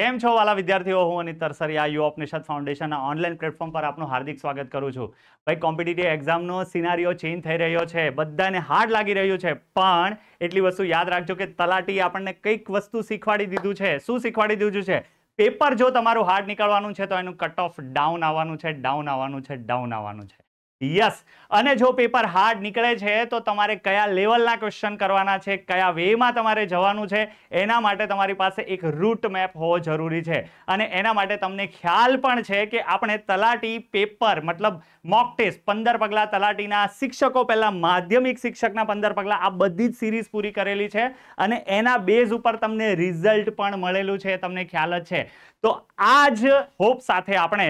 કેમ છો વાલા વિદ્યાર્થીઓ હું અને તરસરી આ યુવા ઉપનિષદ ફાઉન્ડેશનના ઓનલાઈન પ્લેટફોર્મ પર આપનું હાર્દિક સ્વાગત કરું છું ભાઈ કોમ્પિટિટિવ એક્ઝામનો સિનારીઓ ચેન્જ થઈ રહ્યો છે બધાને હાર્ડ લાગી રહ્યું છે પણ એટલી વસ્તુ યાદ રાખજો કે તલાટી આપણને કંઈક વસ્તુ શીખવાડી દીધું છે શું શીખવાડી દીધું છે પેપર જો તમારું હાર્ડ નીકળવાનું છે તો એનું કટ ઓફ ડાઉન આવવાનું છે ડાઉન આવવાનું છે ડાઉન આવવાનું છે યસ અને જો પેપર હાર્ડ નીકળે છે તો તમારે કયા લેવલના ક્વેશ્ચન કરવાના છે કયા વેમાં તમારે જવાનું છે એના માટે તમારી પાસે એક રૂટ મેપ હોવો જરૂરી છે અને એના માટે તમને ખ્યાલ પણ છે કે આપણે તલાટી પેપર મતલબ મોક ટેસ્ટ પંદર પગલાં તલાટીના શિક્ષકો પહેલાં માધ્યમિક શિક્ષકના પંદર પગલાં આ બધી જ સિરીઝ પૂરી કરેલી છે અને એના બેઝ ઉપર તમને રિઝલ્ટ પણ મળેલું છે તમને ખ્યાલ જ છે તો આ જ હોપ સાથે આપણે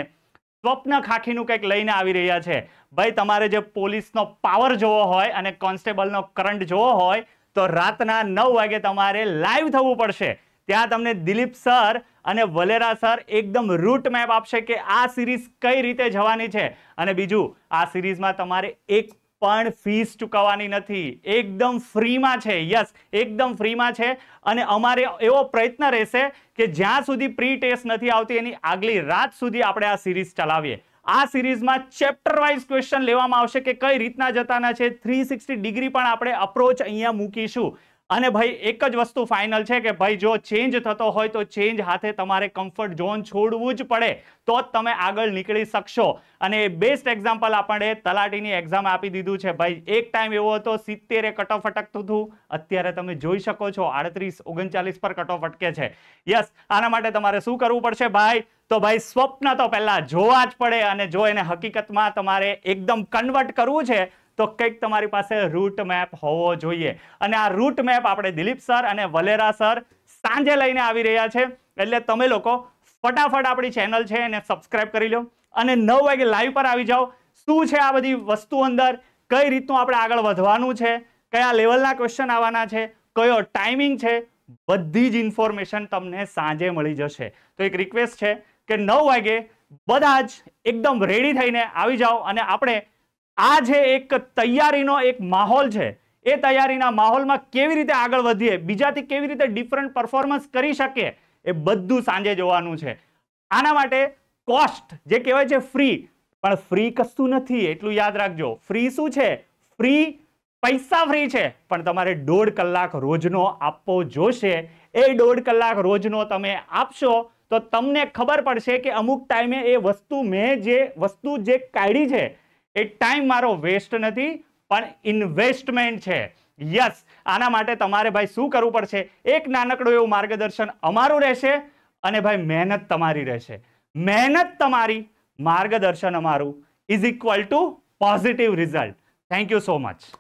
સ્વપ્ન ખાખીનું કંઈક લઈને આવી રહ્યા છે ભાઈ તમારે જે પોલીસનો પાવર જોવો હોય અને કોન્સ્ટેબલનો કરંટ જોવો હોય તો રાતના નવ વાગે તમારે લાઈવ થવું પડશે ત્યાં તમને દિલીપ સર અને વલેરા સર એકદમ રૂટ મેપ આપશે કે આ સિરીઝ કઈ રીતે જવાની છે અને બીજું આ સિરીઝમાં તમારે એક પણ ફીસ ચૂકવવાની નથી એકદમ ફ્રીમાં છે યસ એકદમ ફ્રીમાં છે અને અમારે એવો પ્રયત્ન રહેશે કે જ્યાં સુધી પ્રી ટેસ્ટ નથી આવતી એની આગલી રાત સુધી આપણે આ સિરીઝ ચલાવીએ આ સિરીઝમાં ચેપ્ટર વાઇઝ ક્વેશ્ચન લેવામાં આવશે કે કઈ રીતના જતાના છે થ્રી ડિગ્રી પણ આપણે અપ્રોચ અહીંયા મૂકીશું અને ભાઈ એક જ વસ્તુ ફાઇનલ છે કે ભાઈ જો ચેન્જ થતો હોય તો ચેન્જ હાથે તમારે કમ્ફર્ટ ઝોન છોડવું જ પડે તો જ તમે આગળ નીકળી શકશો અને બેસ્ટ એક્ઝામ્પલ આપણે તલાટીની એક્ઝામ આપી દીધું છે ભાઈ એક ટાઈમ એવો હતો સિત્તેરે કટઓફ અટકતું હતું અત્યારે તમે જોઈ શકો છો આડત્રીસ ઓગણચાલીસ પર કટઓફ અટકે છે યસ આના માટે તમારે શું કરવું પડશે ભાઈ તો ભાઈ સ્વપ્ન તો પહેલાં જોવા જ પડે અને જો એને હકીકતમાં તમારે એકદમ કન્વર્ટ કરવું છે તો કંઈક તમારી પાસે રૂટ મેપ હોવો જોઈએ અને આ રૂટ મેપ આપણે દિલીપ સર અને વલેરા સર સાંજે લઈને આવી રહ્યા છે એટલે તમે લોકો ફટાફટ આપણી ચેનલ છે એને સબસ્ક્રાઇબ કરી લો અને નવ વાગે લાઈવ પર આવી જાઓ શું છે આ બધી વસ્તુ અંદર કઈ રીતનું આપણે આગળ વધવાનું છે કયા લેવલના ક્વેશ્ચન આવવાના છે કયો ટાઈમિંગ છે બધી જ ઇન્ફોર્મેશન તમને સાંજે મળી જશે તો એક રિક્વેસ્ટ છે કે નવ વાગે બધા જ એકદમ રેડી થઈને આવી જાઓ અને આપણે આ જે એક તૈયારીનો એક માહોલ છે એ તૈયારીના માહોલમાં કેવી રીતે આગળ વધીએ બીજાથી કેવી રીતે ડિફરન્ટ પરફોર્મન્સ કરી શકીએ એ બધું સાંજે જોવાનું છે આના માટે કોસ્ટ જે કહેવાય છે ફ્રી પણ ફ્રી કશું નથી એટલું યાદ રાખજો ફ્રી શું છે ફ્રી પૈસા ફ્રી છે પણ તમારે દોઢ કલાક રોજનો આપવો જોશે એ દોઢ કલાક રોજનો તમે આપશો તો તમને ખબર પડશે કે અમુક ટાઈમે એ વસ્તુ મેં જે વસ્તુ જે કાઢી છે એ ટાઈમ મારો વેસ્ટ નથી પણ ઇન્વેસ્ટમેન્ટ છે યસ આના માટે તમારે ભાઈ શું કરવું પડશે એક નાનકડું એવું માર્ગદર્શન અમારું રહેશે અને ભાઈ મહેનત તમારી રહેશે મહેનત તમારી માર્ગદર્શન અમારું is equal to positive result thank you so much